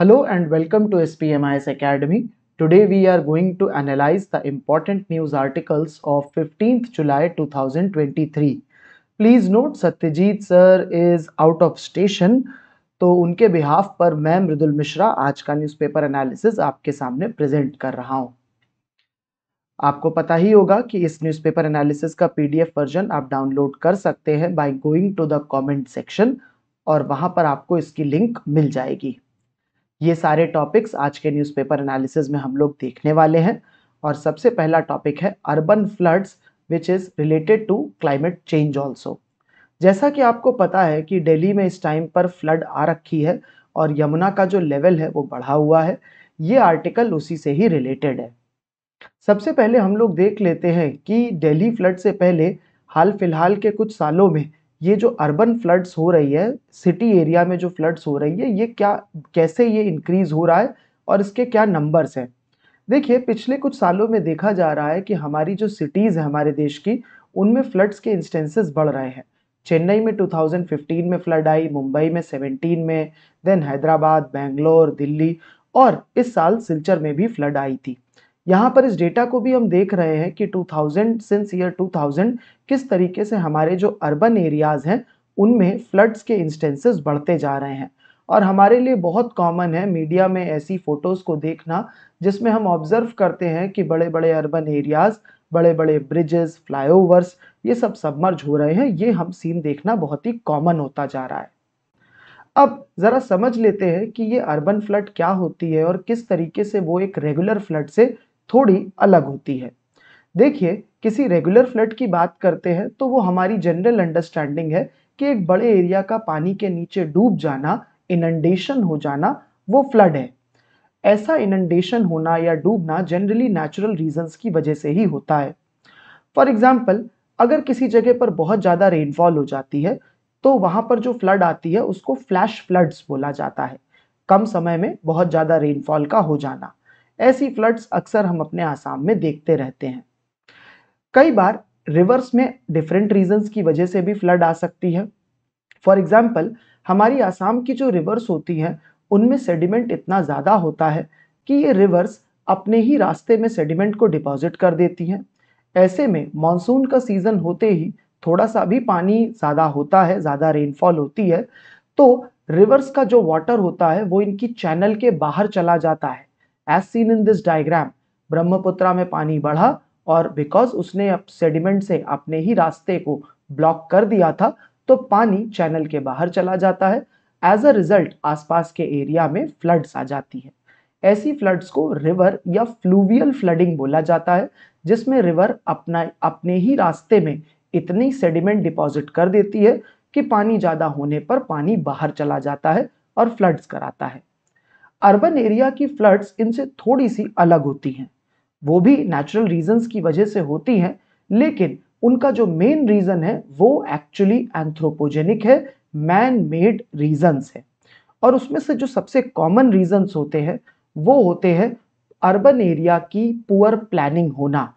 Hello and welcome to SPMIS Academy. Today we are going to analyze the important news articles of 15th July 2023. Please note Satyajit sir is out of station. तो उनके behalf पर मैं मृदुल मिश्रा आज का newspaper analysis आपके सामने present कर रहा हूँ आपको पता ही होगा कि इस न्यूज़पेपर एनालिसिस का पीडीएफ वर्जन आप डाउनलोड कर सकते हैं by going to the comment section और वहाँ पर आपको इसकी लिंक मिल जाएगी ये सारे टॉपिक्स आज के न्यूज़पेपर एनालिसिस में हम लोग देखने वाले हैं और सबसे पहला टॉपिक है urban floods which is related to climate change also जैसा कि आपको पता है कि डेली में इस टाइम पर फ्लड आ रखी है और यमुना का जो लेवल है वो बढ़ा हुआ है ये आर्टिकल उसी से ही रिलेटेड है सबसे पहले हम लोग देख लेते हैं कि दिल्ली फ्लड से पहले हाल फिलहाल के कुछ सालों में ये जो अर्बन फ्लड्स हो रही है सिटी एरिया में जो फ्लड्स हो रही है ये क्या कैसे ये इंक्रीज़ हो रहा है और इसके क्या नंबर्स हैं देखिए पिछले कुछ सालों में देखा जा रहा है कि हमारी जो सिटीज़ है हमारे देश की उनमें फ्लड्स के इंस्टेंसेस बढ़ रहे हैं चेन्नई में 2015 में फ्लड आई मुंबई में 17 में देन हैदराबाद बेंगलोर दिल्ली और इस साल सिलचर में भी फ्लड आई थी यहाँ पर इस डेटा को भी हम देख रहे हैं कि 2000 सिंस ईयर 2000 किस तरीके से हमारे जो अर्बन एरियाज़ हैं उनमें फ्लड्स के इंस्टेंसेस बढ़ते जा रहे हैं और हमारे लिए बहुत कॉमन है मीडिया में ऐसी फ़ोटोज़ को देखना जिसमें हम ऑब्ज़र्व करते हैं कि बड़े बड़े अर्बन एरियाज़ बड़े बड़े ब्रिजेस फ्लाईओवर्स ये सब सबमर्ज हो रहे हैं ये हम सीन देखना बहुत ही कॉमन होता जा रहा है अब ज़रा समझ लेते हैं कि ये अर्बन फ्लड क्या होती है और किस तरीके से वो एक रेगुलर फ्लड से थोड़ी अलग होती है देखिए किसी रेगुलर फ्लड की बात करते हैं तो वो हमारी जनरल अंडरस्टैंडिंग है कि एक बड़े एरिया का पानी के नीचे डूब जाना इनंडेशन हो जाना वो फ्लड है ऐसा इनंडेशन होना या डूबना जनरली नेचुरल रीजंस की वजह से ही होता है फॉर एग्जाम्पल अगर किसी जगह पर बहुत ज़्यादा रेनफॉल हो जाती है तो वहाँ पर जो फ्लड आती है उसको फ्लैश फ्लड्स बोला जाता है कम समय में बहुत ज़्यादा रेनफॉल का हो जाना ऐसी फ्लड्स अक्सर हम अपने आसाम में देखते रहते हैं कई बार रिवर्स में डिफरेंट रीजंस की वजह से भी फ्लड आ सकती है फॉर एग्जाम्पल हमारी आसाम की जो रिवर्स होती हैं उनमें सेडिमेंट इतना ज़्यादा होता है कि ये रिवर्स अपने ही रास्ते में सेडिमेंट को डिपॉजिट कर देती हैं ऐसे में मानसून का सीज़न होते ही थोड़ा सा भी पानी ज़्यादा होता है ज़्यादा रेनफॉल होती है तो रिवर्स का जो वाटर होता है वो इनकी चैनल के बाहर चला जाता है as seen in this diagram Brahmaputra में पानी बढ़ा और बिकॉज उसने अब सेडिमेंट से अपने ही रास्ते को ब्लॉक कर दिया था तो पानी चैनल के बाहर चला जाता है एज अ रिजल्ट आसपास के एरिया में फ्लड्स आ जाती है ऐसी फ्लड्स को रिवर या फ्लूवियल फ्लडिंग बोला जाता है जिसमें रिवर अपना अपने ही रास्ते में इतनी सेडिमेंट डिपॉजिट कर देती है कि पानी ज़्यादा होने पर पानी बाहर चला जाता है और फ्लड्स कराता है अर्बन एरिया की फ्लड्स इनसे थोड़ी सी अलग होती हैं वो भी नेचुरल रीजंस की वजह से होती हैं लेकिन उनका जो मेन रीज़न है वो एक्चुअली एंथ्रोपोजेनिक है मैन मेड रीजंस है और उसमें से जो सबसे कॉमन रीजंस होते हैं वो होते हैं अर्बन एरिया की पुअर प्लानिंग होना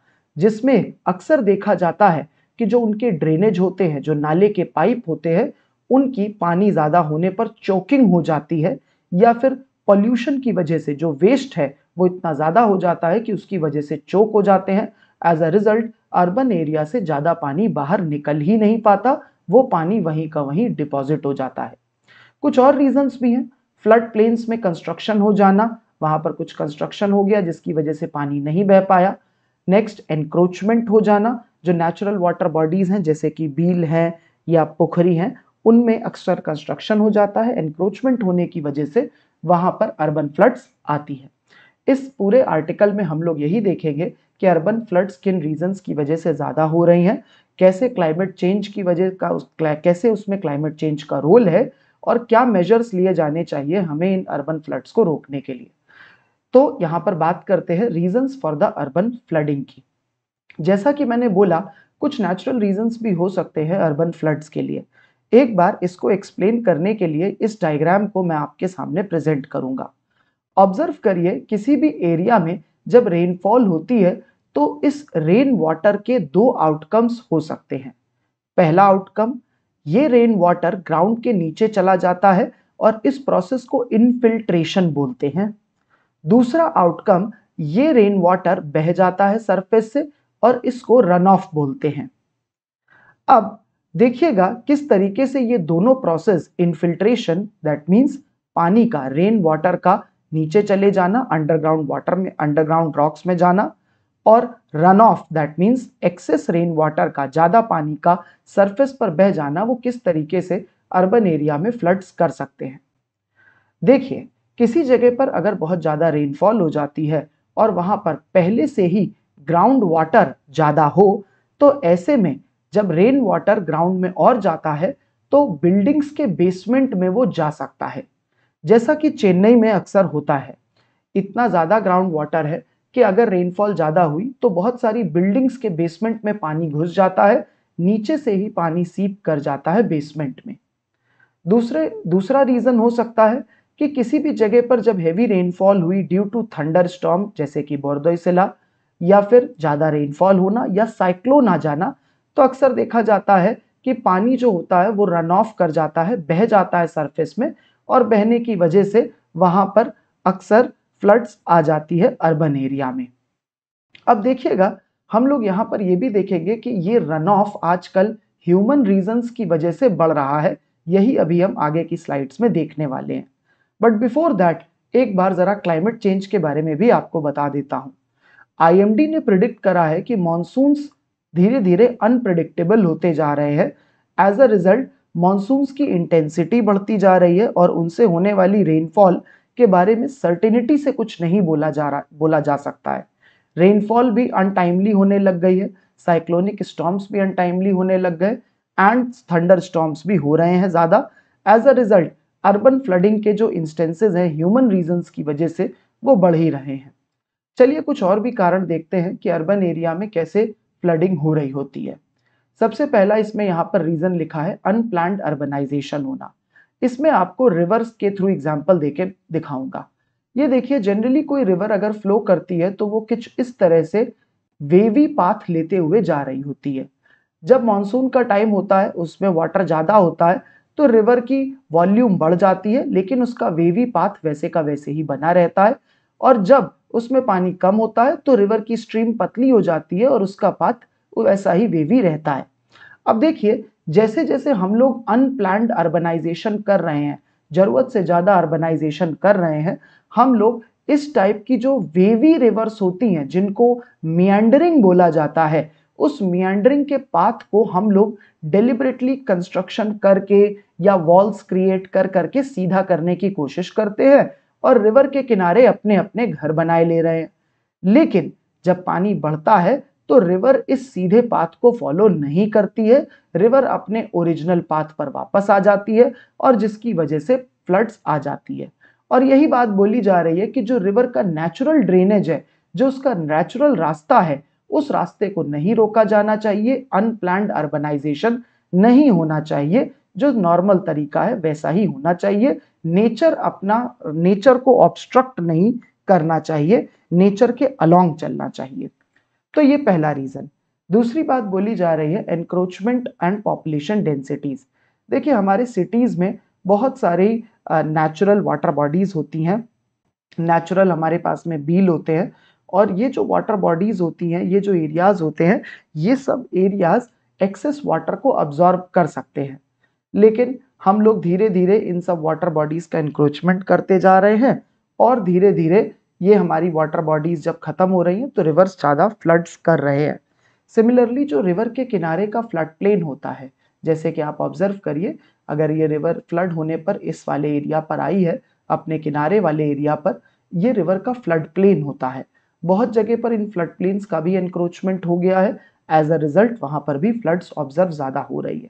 जिसमें अक्सर देखा जाता है कि जो उनके ड्रेनेज होते हैं जो नाले के पाइप होते हैं उनकी पानी ज़्यादा होने पर चौकिंग हो जाती है या फिर पॉल्यूशन की वजह से जो वेस्ट है वो इतना ज़्यादा हो जाता है कि उसकी वजह से चोक हो जाते हैं as a result urban area से ज़्यादा पानी बाहर निकल ही नहीं पाता वो पानी वहीं का वहीं डिपॉजिट हो जाता है कुछ और रीजंस भी हैं फ्लड प्लेन्स में कंस्ट्रक्शन हो जाना वहां पर कुछ कंस्ट्रक्शन हो गया जिसकी वजह से पानी नहीं बह पाया नेक्स्ट एनक्रोचमेंट हो जाना जो नेचुरल वाटर बॉडीज़ हैं जैसे कि बील है या पोखरी है उनमें अक्सर कंस्ट्रक्शन हो जाता है एनक्रोचमेंट होने की वजह से वहां पर अर्बन फ्लड्स आती है इस पूरे आर्टिकल में हम लोग यही देखेंगे कि अर्बन फ्लड्स किन रीजंस की वजह से ज़्यादा हो रही हैं कैसे क्लाइमेट चेंज की वजह का उस कैसे उसमें क्लाइमेट चेंज का रोल है और क्या मेजर्स लिए जाने चाहिए हमें इन अर्बन फ्लड्स को रोकने के लिए तो यहाँ पर बात करते हैं reasons for the urban flooding की जैसा कि मैंने बोला कुछ नेचुरल रीजंस भी हो सकते हैं अर्बन फ्लड्स के लिए एक बार इसको एक्सप्लेन करने के लिए इस डायग्राम को मैं आपके सामने प्रेजेंट करूंगा ऑब्जर्व करिए किसी भी एरिया में जब रेनफॉल होती है तो इस रेन वाटर के दो आउटकम्स हो सकते हैं पहला आउटकम ये रेन वाटर ग्राउंड के नीचे चला जाता है और इस प्रोसेस को इनफिल्ट्रेशन बोलते हैं दूसरा आउटकम ये रेन वाटर बह जाता है सरफेस से और इसको रन ऑफ बोलते हैं अब देखिएगा किस तरीके से ये दोनों प्रोसेस इनफिल्ट्रेशन दैट मीन्स पानी का रेन वाटर का नीचे चले जाना अंडरग्राउंड वाटर में अंडरग्राउंड रॉक्स में जाना और run off that means excess rain water का ज़्यादा पानी का सरफेस पर बह जाना वो किस तरीके से अर्बन एरिया में फ्लड्स कर सकते हैं देखिए किसी जगह पर अगर बहुत ज़्यादा रेनफॉल हो जाती है और वहां पर पहले से ही ग्राउंड वाटर ज़्यादा हो तो ऐसे में जब रेन वाटर ग्राउंड में और जाता है तो बिल्डिंग्स के बेसमेंट में वो जा सकता है जैसा कि चेन्नई में अक्सर होता है इतना ज़्यादा ग्राउंड वाटर है कि अगर रेनफॉल ज़्यादा हुई तो बहुत सारी बिल्डिंग्स के बेसमेंट में पानी घुस जाता है नीचे से ही पानी सीप कर जाता है बेसमेंट में दूसरे दूसरा रीज़न हो सकता है कि किसी भी जगह पर जब हैवी रेनफॉल हुई ड्यू टू थंडर स्टॉम जैसे कि बोरदोसिला या फिर ज़्यादा रेनफॉल होना या साइक्लोन आ जाना तो अक्सर देखा जाता है कि पानी जो होता है वो रन ऑफ कर जाता है बह जाता है सरफेस में और बहने की वजह से वहां पर अक्सर फ्लड्स आ जाती है अर्बन एरिया में अब देखिएगा हम लोग यहाँ पर ये भी देखेंगे कि ये रन ऑफ आजकल ह्यूमन रीजंस की वजह से बढ़ रहा है यही अभी हम आगे की स्लाइड्स में देखने वाले हैं बट बिफोर दैट एक बार ज़रा क्लाइमेट चेंज के बारे में भी आपको बता देता हूँ आईएमडी ने प्रिडिक्ट करा है कि मानसून धीरे धीरे अनप्रडिक्टेबल होते जा रहे हैं एज अ रिजल्ट मानसून्स की इंटेंसिटी बढ़ती जा रही है और उनसे होने वाली रेनफॉल के बारे में सर्टिनिटी से कुछ नहीं बोला जा रहा बोला जा सकता है रेनफॉल भी अनटाइमली होने लग गई है साइक्लोनिक स्टॉम्स भी अनटाइमली होने लग गए एंड थंडर स्टॉम्स भी हो रहे हैं ज़्यादा as a result urban flooding के जो इंस्टेंसेज हैं ह्यूमन रीजंस की वजह से वो बढ़ ही रहे हैं चलिए कुछ और भी कारण देखते हैं कि अर्बन एरिया में कैसे फ्लडिंग हो रही होती है सबसे पहला इसमें यहाँ पर रीजन लिखा है अनप्लान अर्बनाइजेशन होना इसमें आपको रिवर्स के थ्रू एग्जाम्पल दे दिखाऊंगा ये देखिए जनरली कोई रिवर अगर फ्लो करती है तो वो कुछ इस तरह से वेवी पाथ लेते हुए जा रही होती है जब मानसून का टाइम होता है उसमें वाटर ज़्यादा होता है तो रिवर की वॉल्यूम बढ़ जाती है लेकिन उसका वेवी पाथ वैसे का वैसे ही बना रहता है और जब उसमें पानी कम होता है तो रिवर की स्ट्रीम पतली हो जाती है और उसका पाथ वैसा ही वेवी रहता है अब देखिए जैसे जैसे हम लोग अनप्लान्ड अर्बनाइजेशन कर रहे हैं ज़रूरत से ज़्यादा अर्बनाइजेशन कर रहे हैं हम लोग इस टाइप की जो वेवी रिवर्स होती हैं जिनको मियांडरिंग बोला जाता है उस मियांडरिंग के पाथ को हम लोग डेलिबरेटली कंस्ट्रक्शन करके या वॉल्स क्रिएट कर करके सीधा करने की कोशिश करते हैं और रिवर के किनारे अपने अपने घर बनाए ले रहे हैं लेकिन जब पानी बढ़ता है तो रिवर इस सीधे पाथ को फॉलो नहीं करती है रिवर अपने ओरिजिनल पाथ पर वापस आ जाती है और जिसकी वजह से फ्लड्स आ जाती है और यही बात बोली जा रही है कि जो रिवर का नेचुरल ड्रेनेज है जो उसका नेचुरल रास्ता है उस रास्ते को नहीं रोका जाना चाहिए अनप्लान्ड अर्बनाइजेशन नहीं होना चाहिए जो नॉर्मल तरीका है वैसा ही होना चाहिए नेचर अपना नेचर को ऑब्स्ट्रक्ट नहीं करना चाहिए नेचर के अलोंग चलना चाहिए तो ये पहला रीज़न दूसरी बात बोली जा रही है एनक्रोचमेंट एंड पॉपुलेशन डेंसिटीज़ देखिए हमारे सिटीज़ में बहुत सारी नेचुरल वाटर बॉडीज़ होती हैं नेचुरल हमारे पास में बील होते हैं और ये जो वाटर बॉडीज़ होती हैं ये जो एरियाज़ होते हैं ये सब एरियाज़ एक्सेस वाटर को अब्जॉर्ब कर सकते हैं लेकिन हम लोग धीरे धीरे इन सब वाटर बॉडीज़ का इंक्रोचमेंट करते जा रहे हैं और धीरे धीरे ये हमारी वाटर बॉडीज़ जब ख़त्म हो रही हैं तो रिवर्स ज़्यादा फ्लड्स कर रहे हैं सिमिलरली जो रिवर के किनारे का फ्लड प्लेन होता है जैसे कि आप ऑब्जर्व करिए अगर ये रिवर फ्लड होने पर इस वाले एरिया पर आई है अपने किनारे वाले एरिया पर ये रिवर का फ्लड प्लेन होता है बहुत जगह पर इन फ्लड प्लेन्स का भी इंक्रोचमेंट हो गया है एज अ रिजल्ट वहाँ पर भी फ्लड्स ऑब्जर्व ज़्यादा हो रही है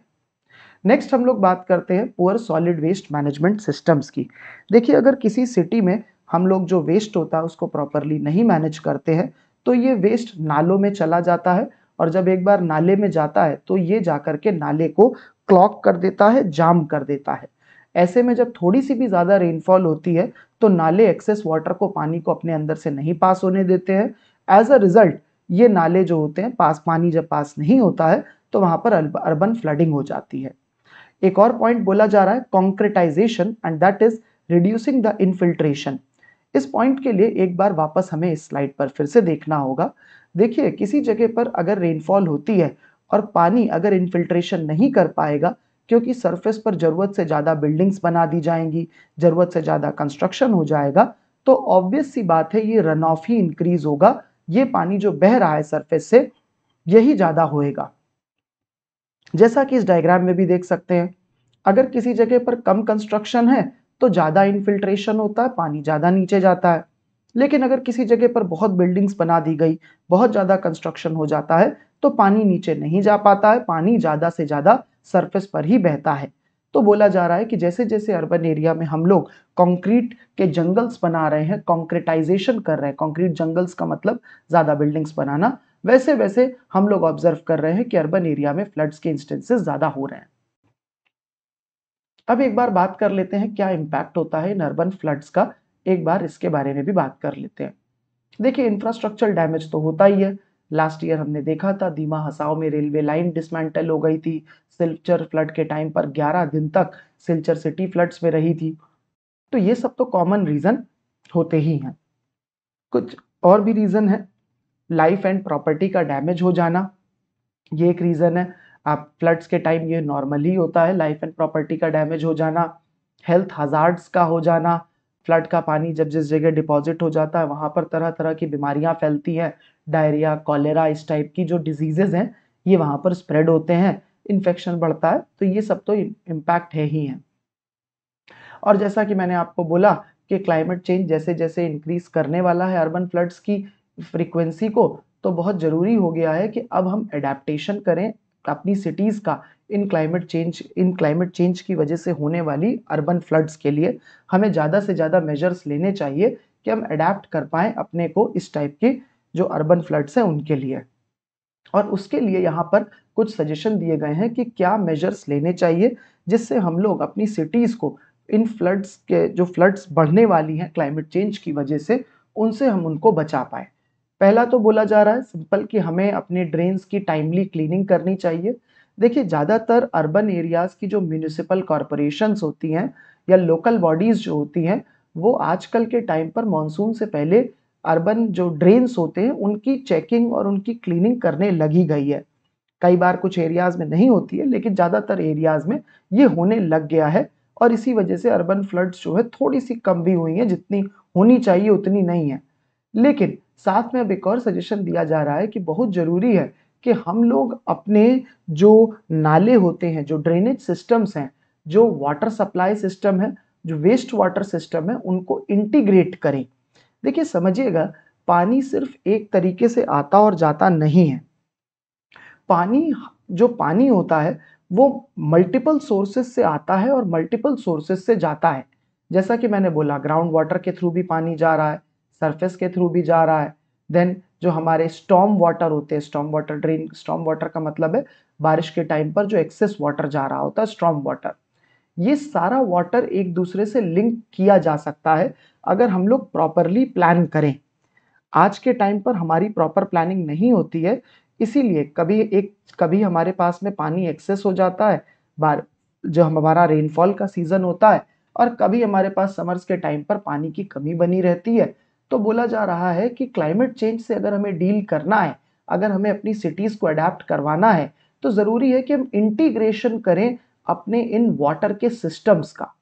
नेक्स्ट हम लोग बात करते हैं poor solid waste management systems की देखिए अगर किसी सिटी में हम लोग जो वेस्ट होता है उसको प्रॉपरली नहीं मैनेज करते हैं तो ये वेस्ट नालों में चला जाता है और जब एक बार नाले में जाता है तो ये जाकर के नाले को क्लॉक कर देता है जाम कर देता है ऐसे में जब थोड़ी सी भी ज़्यादा रेनफॉल होती है तो नाले एक्सेस वाटर को पानी को अपने अंदर से नहीं पास होने देते हैं एज अ रिजल्ट ये नाले जो होते हैं पास पानी जब पास नहीं होता है तो वहाँ पर अर्बन फ्लडिंग हो जाती है एक और पॉइंट बोला जा रहा है concretization and that is reducing the infiltration इस पॉइंट के लिए एक बार वापस हमें इस स्लाइड पर फिर से देखना होगा देखिए किसी जगह पर अगर रेनफॉल होती है और पानी अगर इनफिल्ट्रेशन नहीं कर पाएगा क्योंकि सरफेस पर ज़रूरत से ज़्यादा बिल्डिंग्स बना दी जाएंगी ज़रूरत से ज़्यादा कंस्ट्रक्शन हो जाएगा तो ऑब्वियस सी बात है ये रन ऑफ ही इंक्रीज होगा ये पानी जो बह रहा है सरफेस से यही ज़्यादा होएगा जैसा कि इस डायग्राम में भी देख सकते हैं अगर किसी जगह पर कम कंस्ट्रक्शन है तो ज़्यादा इन्फिल्ट्रेशन होता है पानी ज़्यादा नीचे जाता है लेकिन अगर किसी जगह पर बहुत बिल्डिंग्स बना दी गई बहुत ज़्यादा कंस्ट्रक्शन हो जाता है तो पानी नीचे नहीं जा पाता है पानी ज़्यादा से ज़्यादा सरफेस पर ही बहता है तो बोला जा रहा है कि जैसे जैसे अर्बन एरिया में हम लोग कंक्रीट के जंगल्स बना रहे हैं कंक्रीटाइजेशन कर रहे हैं कंक्रीट जंगल्स का मतलब ज़्यादा बिल्डिंग्स बनाना वैसे वैसे हम लोग ऑब्जर्व कर रहे हैं कि अर्बन एरिया में फ्लड्स के इंस्टेंसेस ज्यादा हो रहे हैं अब एक बार बात कर लेते हैं क्या इंपैक्ट होता है इन अर्बन फ्लड्स का एक बार इसके बारे में भी बात कर लेते हैं देखिए इंफ्रास्ट्रक्चर डैमेज तो होता ही है लास्ट ईयर हमने देखा था दीमा हसाओ में रेलवे लाइन डिसमेंटल हो गई थी सिल्चर फ्लड के टाइम पर 11 दिन तक सिल्चर सिटी फ्लड्स में रही थी तो ये सब तो कॉमन रीजन होते ही हैं कुछ और भी रीजन है लाइफ एंड प्रॉपर्टी का डैमेज हो जाना ये एक रीज़न है आप फ्लड्स के टाइम ये नॉर्मली होता है लाइफ एंड प्रॉपर्टी का डैमेज हो जाना हेल्थ हजार्ड्स का हो जाना फ्लड का पानी जब जिस जगह डिपॉजिट हो जाता है वहाँ पर तरह तरह की बीमारियाँ फैलती हैं डायरिया कॉलेरा इस टाइप की जो डिजीजेज हैं ये वहाँ पर स्प्रेड होते हैं इन्फेक्शन बढ़ता है तो ये सब तो इम्पैक्ट है ही है और जैसा कि मैंने आपको बोला कि क्लाइमेट चेंज जैसे जैसे इंक्रीज करने वाला है अर्बन फ्लड्स की फ्रीक्वेंसी को तो बहुत ज़रूरी हो गया है कि अब हम एडेप्टेशन करें अपनी सिटीज़ का इन क्लाइमेट चेंज इन क्लाइमेट चेंज की वजह से होने वाली अर्बन फ्लड्स के लिए हमें ज़्यादा से ज़्यादा मेजर्स लेने चाहिए कि हम अडेप्ट कर पाएँ अपने को इस टाइप के जो अर्बन फ्लड्स हैं उनके लिए और उसके लिए यहाँ पर कुछ सजेशन दिए गए हैं कि क्या मेजर्स लेने चाहिए जिससे हम लोग अपनी सिटीज़ को इन फ्लड्स के जो फ्लड्स बढ़ने वाली हैं क्लाइमेट चेंज की वजह से उनसे हम उनको बचा पाएँ पहला तो बोला जा रहा है सिंपल कि हमें अपने ड्रेन्स की टाइमली क्लीनिंग करनी चाहिए देखिए ज़्यादातर अर्बन एरियाज़ की जो म्यूनिसिपल कॉरपोरेशंस होती हैं या लोकल बॉडीज़ जो होती हैं वो आजकल के टाइम पर मानसून से पहले अर्बन जो ड्रेन्स होते हैं उनकी चेकिंग और उनकी क्लीनिंग करने लगी गई है कई बार कुछ एरियाज़ में नहीं होती है लेकिन ज़्यादातर एरियाज़ में ये होने लग गया है और इसी वजह से अर्बन फ्लड्स जो है थोड़ी सी कम भी हुई हैं जितनी होनी चाहिए उतनी नहीं है लेकिन साथ में अब एक और सजेशन दिया जा रहा है कि बहुत ज़रूरी है कि हम लोग अपने जो नाले होते हैं जो ड्रेनेज सिस्टम्स हैं जो वाटर सप्लाई सिस्टम है जो वेस्ट वाटर सिस्टम है उनको इंटीग्रेट करें देखिए समझिएगा पानी सिर्फ एक तरीके से आता और जाता नहीं है पानी जो पानी होता है वो मल्टीपल सोर्सेस से आता है और मल्टीपल सोर्सेस से जाता है जैसा कि मैंने बोला ग्राउंड वाटर के थ्रू भी पानी जा रहा है सरफेस के थ्रू भी जा रहा है देन जो हमारे स्टॉम वाटर होते हैं storm water drain storm water का मतलब है बारिश के टाइम पर जो एक्सेस वाटर जा रहा होता है स्टॉम वाटर ये सारा वाटर एक दूसरे से लिंक किया जा सकता है अगर हम लोग प्रॉपरली प्लान करें आज के टाइम पर हमारी प्रॉपर प्लानिंग नहीं होती है इसीलिए कभी एक कभी हमारे पास में पानी एक्सेस हो जाता है बार जो हमारा रेनफॉल का सीज़न होता है और कभी हमारे पास समर्स के टाइम पर पानी की कमी बनी रहती है तो बोला जा रहा है कि क्लाइमेट चेंज से अगर हमें डील करना है अगर हमें अपनी सिटीज़ को अडेप्ट करवाना है तो ज़रूरी है कि हम इंटीग्रेशन करें अपने इन वाटर के सिस्टम्स का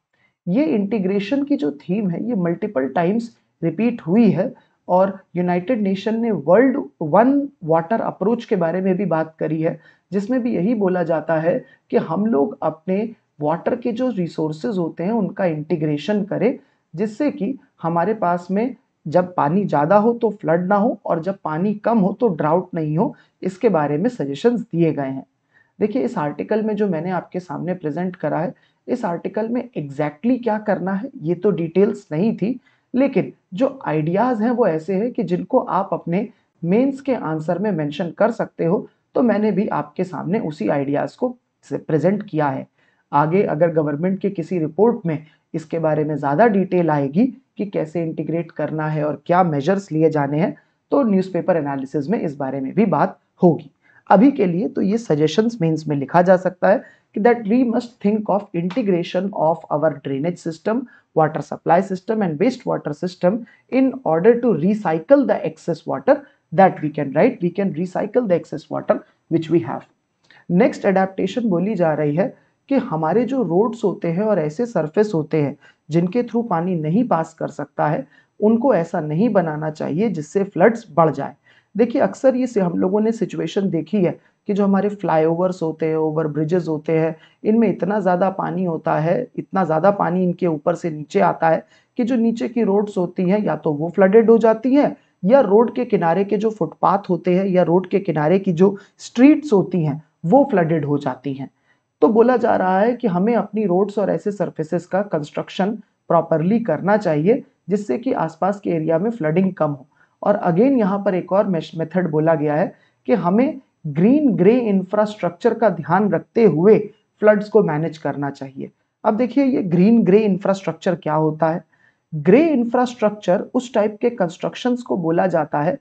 ये इंटीग्रेशन की जो थीम है ये मल्टीपल टाइम्स रिपीट हुई है और यूनाइटेड नेशन ने वर्ल्ड वन वाटर अप्रोच के बारे में भी बात करी है जिसमें भी यही बोला जाता है कि हम लोग अपने वाटर के जो रिसोर्सेज होते हैं उनका इंटीग्रेशन करें जिससे कि हमारे पास में जब पानी ज़्यादा हो तो फ्लड ना हो और जब पानी कम हो तो ड्राउट नहीं हो इसके बारे में सजेशन दिए गए हैं देखिए इस आर्टिकल में जो मैंने आपके सामने प्रेजेंट करा है इस आर्टिकल में एग्जैक्टली exactly क्या करना है ये तो डिटेल्स नहीं थी लेकिन जो आइडियाज़ हैं वो ऐसे हैं कि जिनको आप अपने मेंस के आंसर में मेंशन कर सकते हो तो मैंने भी आपके सामने उसी आइडियाज़ को प्रेजेंट किया है आगे अगर गवर्नमेंट के किसी रिपोर्ट में इसके बारे में ज़्यादा डिटेल आएगी कि कैसे इंटीग्रेट करना है और क्या मेजर्स लिए जाने हैं तो न्यूज़पेपर एनालिसिस में इस बारे में भी बात होगी अभी के लिए तो ये सजेशंस मीन्स में लिखा जा सकता है कि that we must think of integration of our drainage system water supply system and waste water system in order to recycle the excess water that we can right we can recycle the excess water which we have next adaptation बोली जा रही है कि हमारे जो roads होते हैं और ऐसे सरफेस होते हैं जिनके थ्रू पानी नहीं पास कर सकता है उनको ऐसा नहीं बनाना चाहिए जिससे फ्लड्स बढ़ जाए देखिए अक्सर ये से हम लोगों ने सिचुएशन देखी है कि जो हमारे फ्लाईओवर्स होते हैं ओवर ब्रिजेस होते हैं इनमें इतना ज़्यादा पानी होता है इतना ज़्यादा पानी इनके ऊपर से नीचे आता है कि जो नीचे की रोड्स होती हैं या तो वो फ्लडेड हो जाती हैं या रोड के किनारे के जो फुटपाथ होते हैं या रोड के किनारे की जो स्ट्रीट्स होती हैं वो फ्लडेड हो जाती हैं तो बोला जा रहा है कि हमें अपनी रोड्स और ऐसे सर्फेसिस का कंस्ट्रक्शन प्रॉपरली करना चाहिए जिससे कि आसपास के एरिया में फ्लडिंग कम हो और अगेन यहाँ पर एक और मेथड बोला गया है कि हमें ग्रीन ग्रे इंफ्रास्ट्रक्चर का ध्यान रखते हुए फ्लड्स को मैनेज करना चाहिए अब देखिए ये ग्रीन ग्रे इंफ्रास्ट्रक्चर क्या होता है ग्रे इंफ्रास्ट्रक्चर उस टाइप के कंस्ट्रक्शंस को बोला जाता है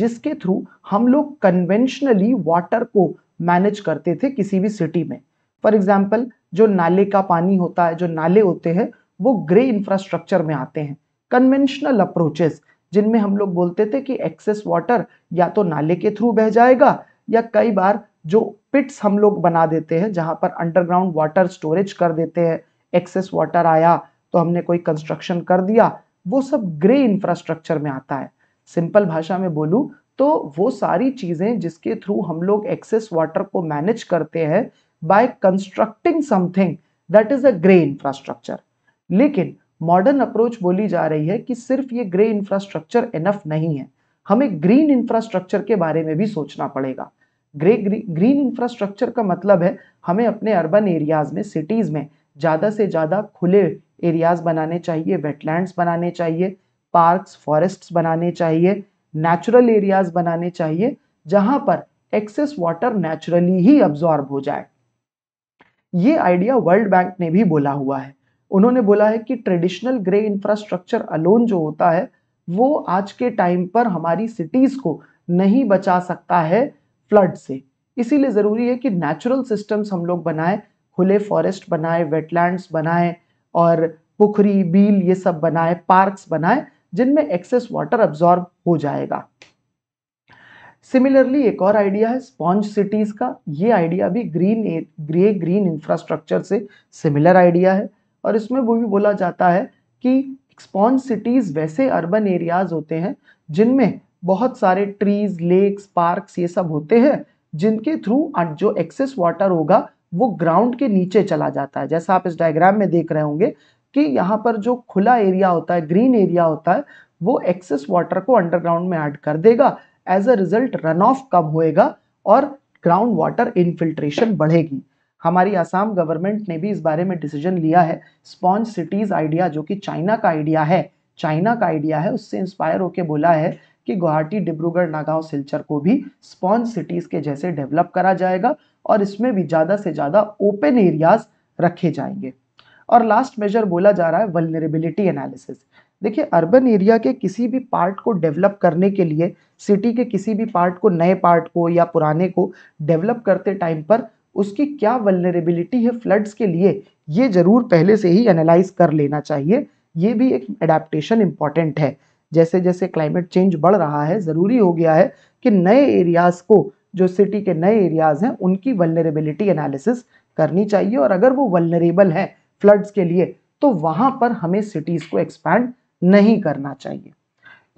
जिसके थ्रू हम लोग कन्वेंशनली वाटर को मैनेज करते थे किसी भी सिटी में फॉर एग्जाम्पल जो नाले का पानी होता है जो नाले होते हैं वो ग्रे इंफ्रास्ट्रक्चर में आते हैं कन्वेंशनल अप्रोचेस जिनमें हम लोग बोलते थे कि एक्सेस वाटर या तो नाले के थ्रू बह जाएगा या कई बार जो पिट्स हम लोग बना देते हैं जहां पर अंडरग्राउंड वाटर स्टोरेज कर देते हैं एक्सेस वाटर आया तो हमने कोई कंस्ट्रक्शन कर दिया वो सब ग्रे इंफ्रास्ट्रक्चर में आता है सिंपल भाषा में बोलूँ तो वो सारी चीज़ें जिसके थ्रू हम लोग एक्सेस वाटर को मैनेज करते हैं by constructing something that is a grey infrastructure लेकिन मॉडर्न अप्रोच बोली जा रही है कि सिर्फ ये ग्रे इंफ्रास्ट्रक्चर इनफ नहीं है हमें ग्रीन इंफ्रास्ट्रक्चर के बारे में भी सोचना पड़ेगा ग्रे ग्रीन इंफ्रास्ट्रक्चर का मतलब है हमें अपने अर्बन एरियाज में सिटीज़ में ज़्यादा से ज़्यादा खुले एरियाज बनाने चाहिए वेटलैंड्स बनाने चाहिए पार्क्स फॉरेस्ट्स बनाने चाहिए नेचुरल एरियाज बनाने चाहिए जहाँ पर एक्सेस वाटर नेचुरली ही अब्जॉर्ब हो जाए ये आइडिया वर्ल्ड बैंक ने भी बोला हुआ है उन्होंने बोला है कि ट्रेडिशनल ग्रे इंफ्रास्ट्रक्चर अलोन जो होता है वो आज के टाइम पर हमारी सिटीज़ को नहीं बचा सकता है फ्लड से इसीलिए ज़रूरी है कि नेचुरल सिस्टम्स हम लोग बनाए खुले फॉरेस्ट बनाए वेटलैंड्स बनाए और पुखरी बील ये सब बनाए पार्क्स बनाए जिनमें एक्सेस वाटर अब्जॉर्ब हो जाएगा सिमिलरली एक और आइडिया है स्पॉन्ज सिटीज़ का ये आइडिया भी ग्रीन ग्रे ग्रीन इंफ्रास्ट्रक्चर से सिमिलर आइडिया है और इसमें वो भी बोला जाता है कि स्पॉन्ज सिटीज़ वैसे अर्बन एरियाज़ होते हैं जिनमें बहुत सारे ट्रीज लेक्स पार्क्स ये सब होते हैं जिनके थ्रू अं, जो एक्सेस वाटर होगा वो ग्राउंड के नीचे चला जाता है जैसा आप इस डायग्राम में देख रहे होंगे कि यहाँ पर जो खुला एरिया होता है ग्रीन एरिया होता है वो एक्सेस वाटर को अंडरग्राउंड में ऐड कर देगा as a result run off कम होएगा और ग्राउंड वाटर इनफिल्ट्रेशन बढ़ेगी हमारी आसाम गवर्नमेंट ने भी इस बारे में डिसीजन लिया है स्पॉन्ज सिटीज आइडिया जो कि चाइना का आइडिया है चाइना का आइडिया है उससे इंस्पायर होकर बोला है कि गुवाहाटी डिब्रूगढ़ नागांव सिलचर को भी स्पॉन्ज सिटीज के जैसे डेवलप करा जाएगा और इसमें भी ज़्यादा से ज़्यादा ओपन एरियाज रखे जाएंगे और लास्ट मेजर बोला जा रहा है वलनरेबिलिटी एनालिसिस देखिए अर्बन एरिया के किसी भी पार्ट को डेवलप करने के लिए सिटी के किसी भी पार्ट को नए पार्ट को या पुराने को डेवलप करते टाइम पर उसकी क्या वलनरेबिलिटी है फ्लड्स के लिए ये ज़रूर पहले से ही एनालाइज कर लेना चाहिए ये भी एक एडाप्टेशन इम्पॉर्टेंट है जैसे जैसे क्लाइमेट चेंज बढ़ रहा है ज़रूरी हो गया है कि नए एरियाज़ को जो सिटी के नए एरियाज़ हैं उनकी वलनरेबिलिटी एनालिसिस करनी चाहिए और अगर वो वलनरेबल हैं फ्लड्स के लिए तो वहाँ पर हमें सिटीज़ को एक्सपैंड नहीं करना चाहिए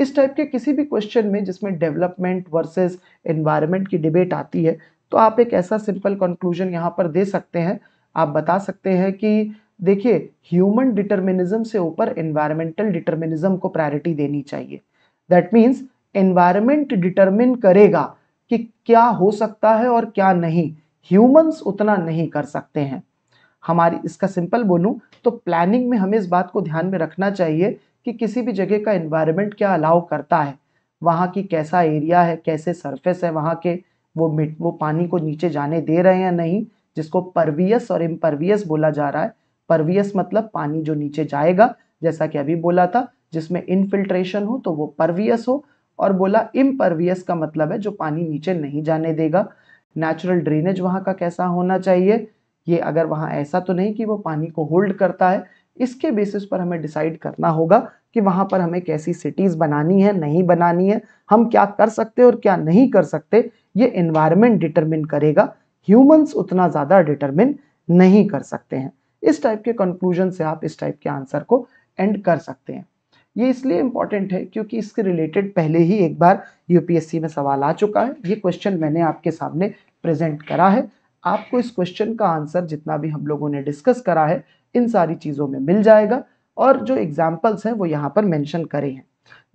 इस टाइप के किसी भी क्वेश्चन में जिसमें डेवलपमेंट वर्सेस एनवायरनमेंट की डिबेट आती है तो आप एक ऐसा सिंपल कंक्लूजन यहाँ पर दे सकते हैं आप बता सकते हैं कि देखिए ह्यूमन डिटर्मिनिज्म से ऊपर एनवायरमेंटल डिटर्मिनिज्म को प्रायोरिटी देनी चाहिए दैट मीन्स एनवायरमेंट डिटर्मिन करेगा कि क्या हो सकता है और क्या नहीं ह्यूमंस उतना नहीं कर सकते हैं हमारी इसका सिंपल बोलूं तो प्लानिंग में हमें इस बात को ध्यान में रखना चाहिए कि किसी भी जगह का इन्वायरमेंट क्या अलाउ करता है वहाँ की कैसा एरिया है कैसे सरफेस है वहाँ के वो मिट वो पानी को नीचे जाने दे रहे हैं या नहीं जिसको परवियस और इम्परवियस बोला जा रहा है परवियस मतलब पानी जो नीचे जाएगा जैसा कि अभी बोला था जिसमें इनफिल्ट्रेशन हो तो वो परवियस हो और बोला इम्परवियस का मतलब है जो पानी नीचे नहीं जाने देगा नेचुरल ड्रेनेज वहाँ का कैसा होना चाहिए ये अगर वहाँ ऐसा तो नहीं कि वो पानी को होल्ड करता है इसके बेसिस पर हमें डिसाइड करना होगा कि वहां पर हमें कैसी सिटीज़ बनानी है नहीं बनानी है हम क्या कर सकते और क्या नहीं कर सकते ये इन्वायरमेंट डिटरमिन करेगा ह्यूमंस उतना ज़्यादा डिटरमिन नहीं कर सकते हैं इस टाइप के कंक्लूजन से आप इस टाइप के आंसर को एंड कर सकते हैं ये इसलिए इंपॉर्टेंट है क्योंकि इसके रिलेटेड पहले ही एक बार यूपीएससी में सवाल आ चुका है ये क्वेश्चन मैंने आपके सामने प्रेजेंट करा है आपको इस क्वेश्चन का आंसर जितना भी हम लोगों ने डिस्कस करा है इन सारी चीज़ों में मिल जाएगा और जो एग्जाम्पल्स हैं वो यहाँ पर मैंशन करे हैं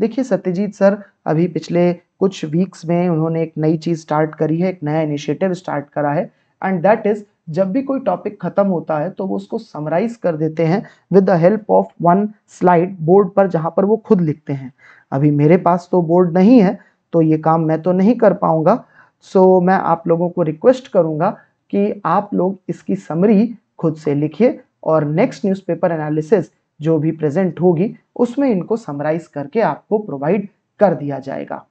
देखिए सत्यजीत सर अभी पिछले कुछ वीक्स में उन्होंने एक नई चीज़ स्टार्ट करी है एक नया इनिशिएटिव स्टार्ट करा है एंड दैट इज़ जब भी कोई टॉपिक खत्म होता है तो वो उसको समराइज कर देते हैं with the help of one slide board पर जहाँ पर वो खुद लिखते हैं अभी मेरे पास तो बोर्ड नहीं है तो ये काम मैं तो नहीं कर पाऊंगा सो so, मैं आप लोगों को रिक्वेस्ट करूँगा कि आप लोग इसकी समरी खुद से लिखिए और नेक्स्ट न्यूज़पेपर एनालिसिस जो भी प्रेजेंट होगी उसमें इनको समराइज करके आपको प्रोवाइड कर दिया जाएगा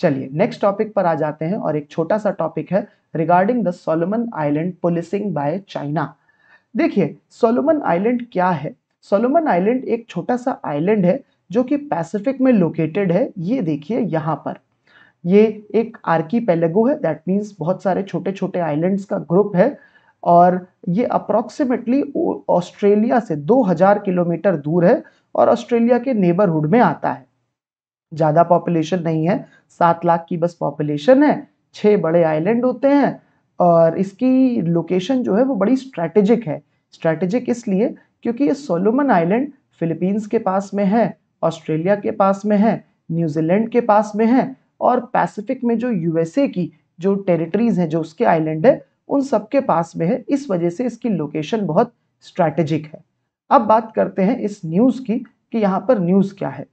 चलिए नेक्स्ट टॉपिक पर आ जाते हैं और एक छोटा सा टॉपिक है regarding the Solomon island policing by China देखिए सोलोमन आइलैंड क्या है सोलोमन आइलैंड एक छोटा सा आइलैंड है जो कि पैसिफिक में लोकेटेड है ये देखिए यहाँ पर ये एक आर्की है दैट मीन्स बहुत सारे छोटे छोटे आइलैंड्स का ग्रुप है और ये अप्रॉक्सीमेटली ऑस्ट्रेलिया से 2000 किलोमीटर दूर है और ऑस्ट्रेलिया के नेबरहुड में आता है ज़्यादा पॉपुलेशन नहीं है सात लाख की बस पॉपुलेशन है छः बड़े आइलैंड होते हैं और इसकी लोकेशन जो है वो बड़ी स्ट्रैटेजिक है स्ट्रैटेजिक इसलिए क्योंकि ये सोलोमन आइलैंड फिलीपींस के पास में है ऑस्ट्रेलिया के पास में है न्यूजीलैंड के पास में है और पैसिफिक में जो यूएसए की जो टेरिटरीज हैं जो उसके आइलैंड है उन सबके पास में है इस वजह से इसकी लोकेशन बहुत स्ट्रैटेजिक है अब बात करते हैं इस न्यूज़ की कि यहाँ पर न्यूज़ क्या है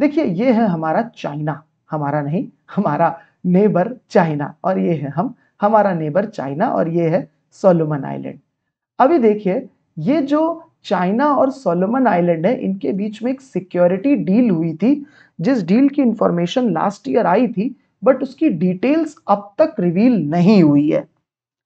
देखिए ये है हमारा चाइना हमारा नहीं हमारा नेबर चाइना और ये है हम हमारा नेबर चाइना और ये है सोलोमन आइलैंड अभी देखिए ये जो चाइना और सोलोमन आइलैंड है इनके बीच में एक सिक्योरिटी डील हुई थी जिस डील की इंफॉर्मेशन लास्ट ईयर आई थी बट उसकी डिटेल्स अब तक रिवील नहीं हुई है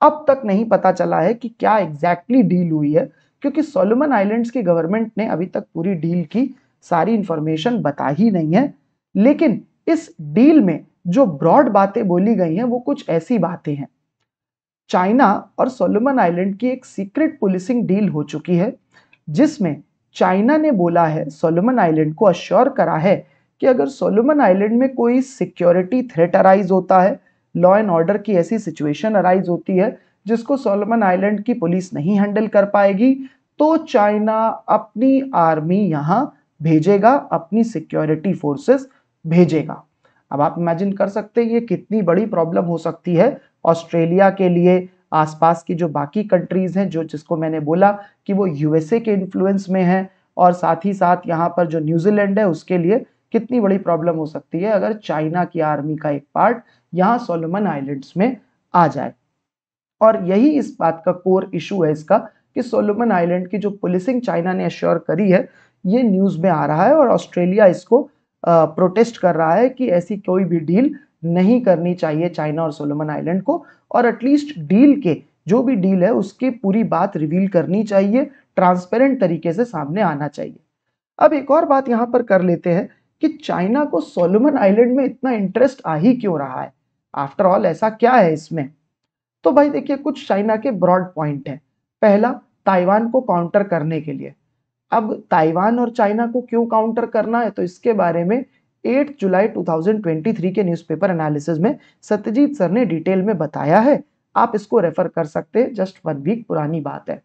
अब तक नहीं पता चला है कि क्या एग्जैक्टली exactly डील हुई है क्योंकि सोलोमन आइलैंड्स की गवर्नमेंट ने अभी तक पूरी डील की सारी इंफॉर्मेशन बता ही नहीं है लेकिन इस डील में जो ब्रॉड बातें बोली गई हैं वो कुछ ऐसी बातें हैं चाइना और सोलोमन आइलैंड की एक सीक्रेट पुलिसिंग डील हो चुकी है जिसमें चाइना ने बोला है सोलोमन आइलैंड को अश्योर करा है कि अगर सोलोमन आइलैंड में कोई सिक्योरिटी थ्रेटराइज होता है लॉ एंड ऑर्डर की ऐसी सिचुएशन अराइज होती है जिसको सोलोमन आइलैंड की पुलिस नहीं हैंडल कर पाएगी तो चाइना अपनी आर्मी यहां भेजेगा अपनी सिक्योरिटी फोर्सेस भेजेगा अब आप इमेजिन कर सकते हैं ये कितनी बड़ी प्रॉब्लम हो सकती है ऑस्ट्रेलिया के लिए आसपास की जो बाकी कंट्रीज़ हैं जो जिसको मैंने बोला कि वो यूएसए के इन्फ्लुएंस में है और साथ ही साथ यहाँ पर जो न्यूजीलैंड है उसके लिए कितनी बड़ी प्रॉब्लम हो सकती है अगर चाइना की आर्मी का एक पार्ट यहाँ सोलोमन आइलैंड्स में आ जाए और यही इस बात का कोर इशू है इसका कि सोलोमन आइलैंड की जो पुलिसिंग चाइना ने अश्योर करी है ये न्यूज़ में आ रहा है और ऑस्ट्रेलिया इसको आ, प्रोटेस्ट कर रहा है कि ऐसी कोई भी डील नहीं करनी चाहिए चाइना और सोलोमन आइलैंड को और एटलीस्ट डील के जो भी डील है उसकी पूरी बात रिवील करनी चाहिए ट्रांसपेरेंट तरीके से सामने आना चाहिए अब एक और बात यहाँ पर कर लेते हैं कि चाइना को सोलोमन आइलैंड में इतना इंटरेस्ट आ ही क्यों रहा है आफ्टर ऑल ऐसा क्या है इसमें तो भाई देखिए कुछ चाइना के ब्रॉड पॉइंट है पहला ताइवान को काउंटर करने के लिए अब ताइवान और चाइना को क्यों काउंटर करना है तो इसके बारे में 8 जुलाई 2023 के न्यूज़पेपर एनालिसिस में सत्यजीत सर ने डिटेल में बताया है आप इसको रेफर कर सकते हैं जस्ट वन वीक पुरानी बात है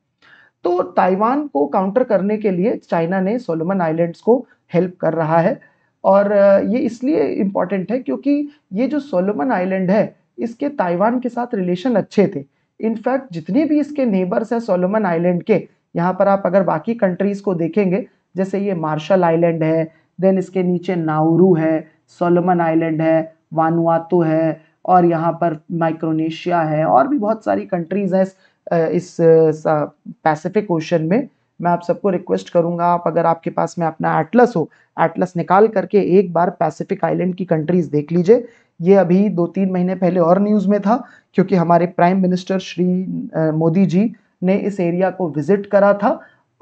तो ताइवान को काउंटर करने के लिए चाइना ने सोलोमन आइलैंड्स को हेल्प कर रहा है और ये इसलिए इम्पॉर्टेंट है क्योंकि ये जो सोलोमन आइलैंड है इसके ताइवान के साथ रिलेशन अच्छे थे इनफैक्ट जितने भी इसके नेबर्स हैं सोलोमन आइलैंड के यहाँ पर आप अगर बाकी कंट्रीज़ को देखेंगे जैसे ये मार्शल आइलैंड है देन इसके नीचे नाउरू है सोलोमन आइलैंड है वानुआतु है और यहाँ पर माइक्रोनेशिया है और भी बहुत सारी कंट्रीज़ हैं इस पैसिफिक ओशन में मैं आप सबको रिक्वेस्ट करूंगा आप अगर आपके पास में अपना एटलस हो एटलस निकाल करके एक बार पैसिफिक आइलैंड की कंट्रीज़ देख लीजिए ये अभी दो तीन महीने पहले और न्यूज़ में था क्योंकि हमारे प्राइम मिनिस्टर श्री मोदी जी ने इस एरिया को विजिट करा था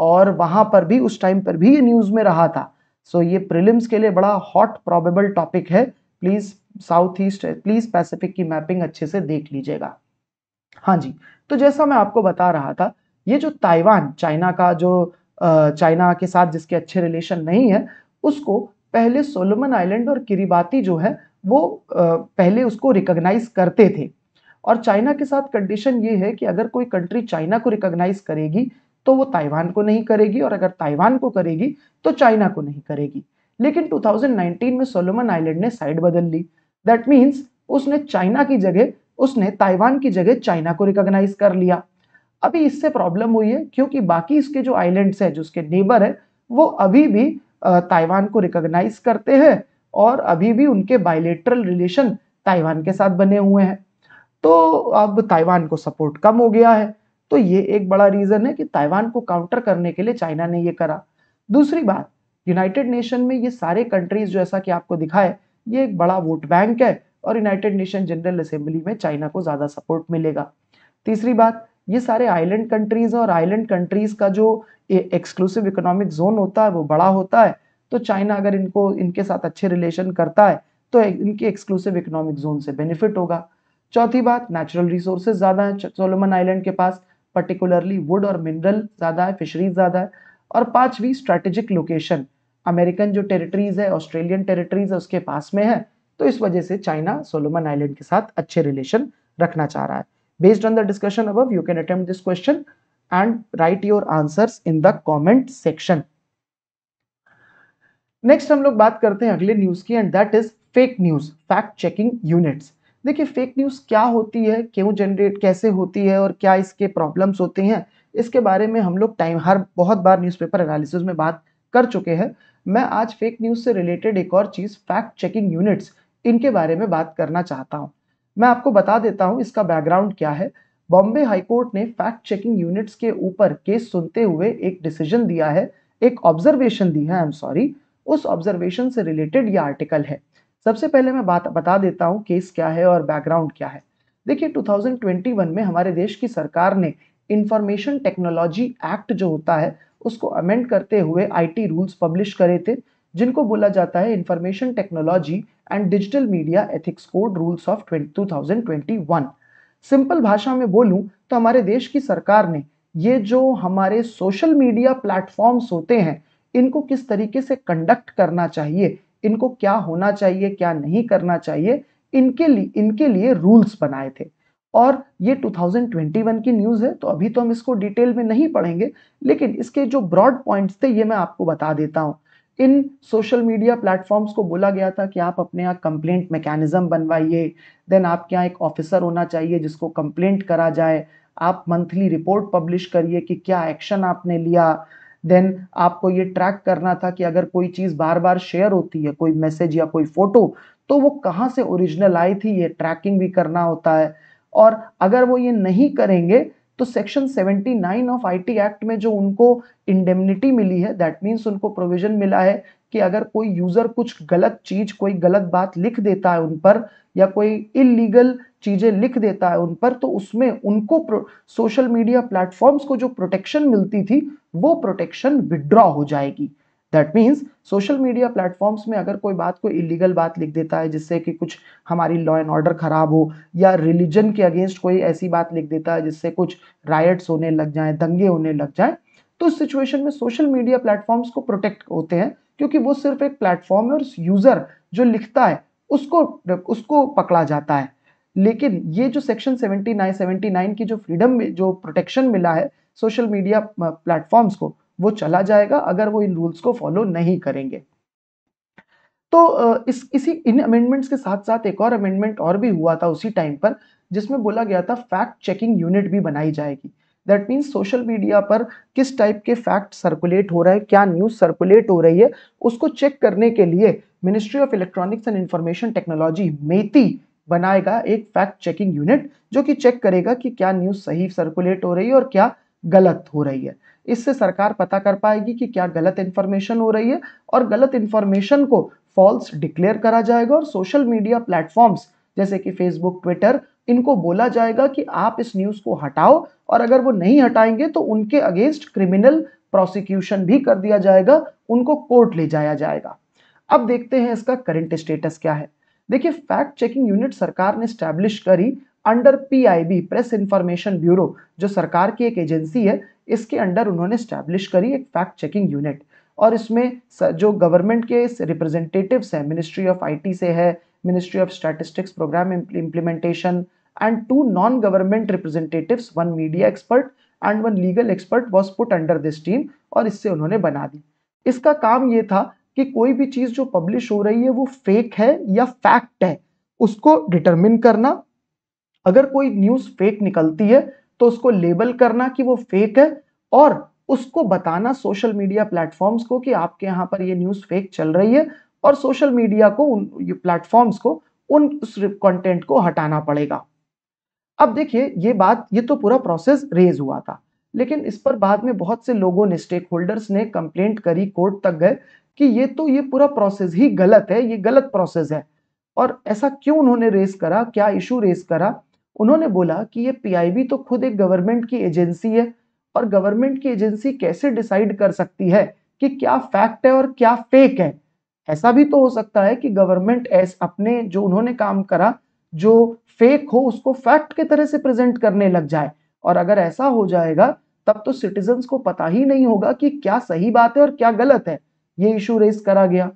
और वहाँ पर भी उस टाइम पर भी ये न्यूज़ में रहा था सो ये प्रिलिम्स के लिए बड़ा हॉट प्रॉबेबल टॉपिक है please south east please Pacific की मैपिंग अच्छे से देख लीजिएगा हाँ जी तो जैसा मैं आपको बता रहा था ये जो ताइवान चाइना का जो चाइना के साथ जिसके अच्छे रिलेशन नहीं है उसको पहले सोलोमन आइलैंड और किरीबाती जो है वो पहले उसको रिकॉग्नाइज करते थे और चाइना के साथ कंडीशन ये है कि अगर कोई कंट्री चाइना को रिकॉग्नाइज करेगी तो वो ताइवान को नहीं करेगी और अगर ताइवान को करेगी तो चाइना को नहीं करेगी लेकिन 2019 में सोलोमन आइलैंड ने साइड बदल ली दैट मीन्स उसने चाइना की जगह उसने ताइवान की जगह चाइना को रिकॉग्नाइज कर लिया अभी इससे प्रॉब्लम हुई है क्योंकि बाकी इसके जो आइलैंड्स हैं जो उसके नेबर हैं वो अभी भी ताइवान को रिकॉग्नाइज करते हैं और अभी भी उनके बायलेटरल रिलेशन ताइवान के साथ बने हुए हैं तो अब ताइवान को सपोर्ट कम हो गया है तो ये एक बड़ा रीज़न है कि ताइवान को काउंटर करने के लिए चाइना ने ये करा दूसरी बात यूनाइटेड नेशन में ये सारे कंट्रीज जैसा कि आपको दिखाए ये एक बड़ा वोट बैंक है और यूनाइटेड नेशन जनरल असेंबली में चाइना को ज़्यादा सपोर्ट मिलेगा तीसरी बात ये सारे आइलैंड कंट्रीज और आइलैंड कंट्रीज का जो एक्सक्लूसिव इकोनॉमिक जोन होता है वो बड़ा होता है तो चाइना अगर इनको इनके साथ अच्छे रिलेशन करता है तो इनके एक्सक्लूसिव इकोनॉमिक जोन से बेनिफिट होगा चौथी बात नेचुरल रिसोर्सेज ज़्यादा है सोलोमन आइलैंड के पास पर्टिकुलरली वुड और मिनरल ज़्यादा है फिशरीज ज़्यादा है और पांचवी स्ट्रेटेजिक लोकेशन अमेरिकन जो टेरिटरीज है ऑस्ट्रेलियन टेरिटरीज है उसके पास में है तो इस वजह से चाइना सोलोमन आइलैंड के साथ अच्छे रिलेशन रखना चाह रहा है Based on the discussion above, you can attempt this question and write your answers in the comment section. Next हम लोग बात करते हैं अगले न्यूज की and that is fake news fact checking units देखिए फेक न्यूज क्या होती है क्यों जनरेट कैसे होती है और क्या इसके प्रॉब्लम्स होते हैं इसके बारे में हम लोग टाइम हर बहुत बार न्यूज़पेपर एनालिसिस में बात कर चुके हैं मैं आज फेक न्यूज से रिलेटेड एक और चीज़ फैक्ट चेकिंग यूनिट्स इनके बारे में बात करना चाहता हूँ मैं आपको बता देता हूँ इसका बैकग्राउंड क्या है बॉम्बे हाईकोर्ट ने फैक्ट चेकिंग यूनिट्स के ऊपर केस सुनते हुए एक डिसीजन दिया है एक ऑब्जर्वेशन दी है आई एम सॉरी उस ऑब्जर्वेशन से रिलेटेड ये आर्टिकल है सबसे पहले मैं बात बता देता हूँ केस क्या है और बैकग्राउंड क्या है देखिए 2021 में हमारे देश की सरकार ने इंफॉर्मेशन टेक्नोलॉजी एक्ट जो होता है उसको अमेंड करते हुए आईटी रूल्स पब्लिश करे थे जिनको बोला जाता है information technology and digital media ethics code rules of 2021 simple भाषा में बोलूं तो हमारे देश की सरकार ने ये जो हमारे सोशल मीडिया प्लेटफॉर्म्स होते हैं इनको किस तरीके से कंडक्ट करना चाहिए इनको क्या होना चाहिए क्या नहीं करना चाहिए इनके लिए इनके लिए रूल्स बनाए थे और ये 2021 की न्यूज़ है तो अभी तो हम इसको डिटेल में नहीं पढ़ेंगे लेकिन इसके जो ब्रॉड पॉइंट्स थे ये मैं आपको बता देता हूँ इन सोशल मीडिया प्लेटफॉर्म्स को बोला गया था कि आप अपने यहाँ कंप्लेंट मैकेनिज्म बनवाइए देन आपके यहाँ एक ऑफिसर होना चाहिए जिसको कंप्लेंट करा जाए आप मंथली रिपोर्ट पब्लिश करिए कि क्या एक्शन आपने लिया देन आपको ये ट्रैक करना था कि अगर कोई चीज़ बार बार शेयर होती है कोई मैसेज या कोई फ़ोटो तो वो कहाँ से ओरिजिनल आई थी ये ट्रैकिंग भी करना होता है और अगर वो ये नहीं करेंगे तो सेक्शन 79 ऑफ आईटी एक्ट में जो उनको इंडेमनिटी मिली है दैट मीन्स उनको प्रोविजन मिला है कि अगर कोई यूज़र कुछ गलत चीज़ कोई गलत बात लिख देता है उन पर या कोई इलीगल चीज़ें लिख देता है उन पर तो उसमें उनको सोशल मीडिया प्लेटफॉर्म्स को जो प्रोटेक्शन मिलती थी वो प्रोटेक्शन विड्रॉ हो जाएगी that means social media platforms में अगर कोई बात कोई इलीगल बात लिख देता है जिससे कि कुछ हमारी लॉ एंड ऑर्डर ख़राब हो या रिलीजन के अगेंस्ट कोई ऐसी बात लिख देता है जिससे कुछ रायट्स होने लग जाए दंगे होने लग जाए तो सिचुएशन में सोशल मीडिया प्लेटफॉर्म्स को प्रोटेक्ट होते हैं क्योंकि वो सिर्फ एक प्लेटफॉर्म है और यूज़र जो लिखता है उसको उसको पकड़ा जाता है लेकिन ये जो सेक्शन 79 79 की जो फ्रीडम जो प्रोटेक्शन मिला है सोशल मीडिया प्लेटफॉर्म्स को वो चला जाएगा अगर वो इन रूल्स को फॉलो नहीं करेंगे तो इस इसी इन अमेंडमेंट्स के साथ साथ एक और अमेंडमेंट और भी हुआ था उसी टाइम पर जिसमें बोला गया था फैक्ट चेकिंग यूनिट भी बनाई जाएगी दैट मीन्स सोशल मीडिया पर किस टाइप के फैक्ट सर्कुलेट हो रहा है क्या न्यूज़ सर्कुलेट हो रही है उसको चेक करने के लिए ministry of electronics and information technology MeitY बनाएगा एक फैक्ट चेकिंग यूनिट जो कि चेक करेगा कि क्या न्यूज़ सही सर्कुलेट हो रही है और क्या गलत हो रही है इससे सरकार पता कर पाएगी कि क्या गलत इन्फॉर्मेशन हो रही है और गलत इन्फॉर्मेशन को फॉल्स डिक्लेयर करा जाएगा और सोशल मीडिया प्लेटफॉर्म्स जैसे कि फेसबुक ट्विटर इनको बोला जाएगा कि आप इस न्यूज़ को हटाओ और अगर वो नहीं हटाएंगे तो उनके अगेंस्ट क्रिमिनल प्रोसिक्यूशन भी कर दिया जाएगा उनको कोर्ट ले जाया जाएगा अब देखते हैं इसका करंट स्टेटस क्या है देखिए फैक्ट चेकिंग यूनिट सरकार ने स्टैब्लिश करी under PIB press information bureau जो सरकार की एक एजेंसी है इसके अंडर उन्होंने स्टैब्लिश करी एक फैक्ट चेकिंग यूनिट और इसमें जो गवर्नमेंट के रिप्रेजेंटेटिव्स हैं मिनिस्ट्री ऑफ आईटी से है ministry of statistics program implementation and two non government representatives one media expert and one legal expert was put under this team और इससे उन्होंने बना दी इसका काम ये था कि कोई भी चीज़ जो पब्लिश हो रही है वो फेक है या फैक्ट है उसको डिटरमिन करना अगर कोई न्यूज़ फेक निकलती है तो उसको लेबल करना कि वो फेक है और उसको बताना सोशल मीडिया प्लेटफॉर्म्स को कि आपके यहाँ पर ये न्यूज़ फेक चल रही है और सोशल मीडिया को उन प्लेटफॉर्म्स को उन उस कंटेंट को हटाना पड़ेगा अब देखिए ये बात ये तो पूरा प्रोसेस रेज हुआ था लेकिन इस पर बाद में बहुत से लोगों ने स्टेक होल्डर्स ने कंप्लेंट करी कोर्ट तक गए कि ये तो ये पूरा प्रोसेस ही गलत है ये गलत प्रोसेस है और ऐसा क्यों उन्होंने रेस करा क्या इशू रेस करा उन्होंने बोला कि ये पीआईबी तो खुद एक गवर्नमेंट की एजेंसी है और गवर्नमेंट की एजेंसी कैसे डिसाइड कर सकती है कि क्या फैक्ट है और क्या फेक है ऐसा भी तो हो सकता है कि गवर्नमेंट अपने जो उन्होंने काम करा जो फेक हो उसको फैक्ट के तरह से प्रेजेंट करने लग जाए और अगर ऐसा हो जाएगा तब तो सिटीजन को पता ही नहीं होगा कि क्या सही बात है और क्या गलत है ये इशू रेस करा गया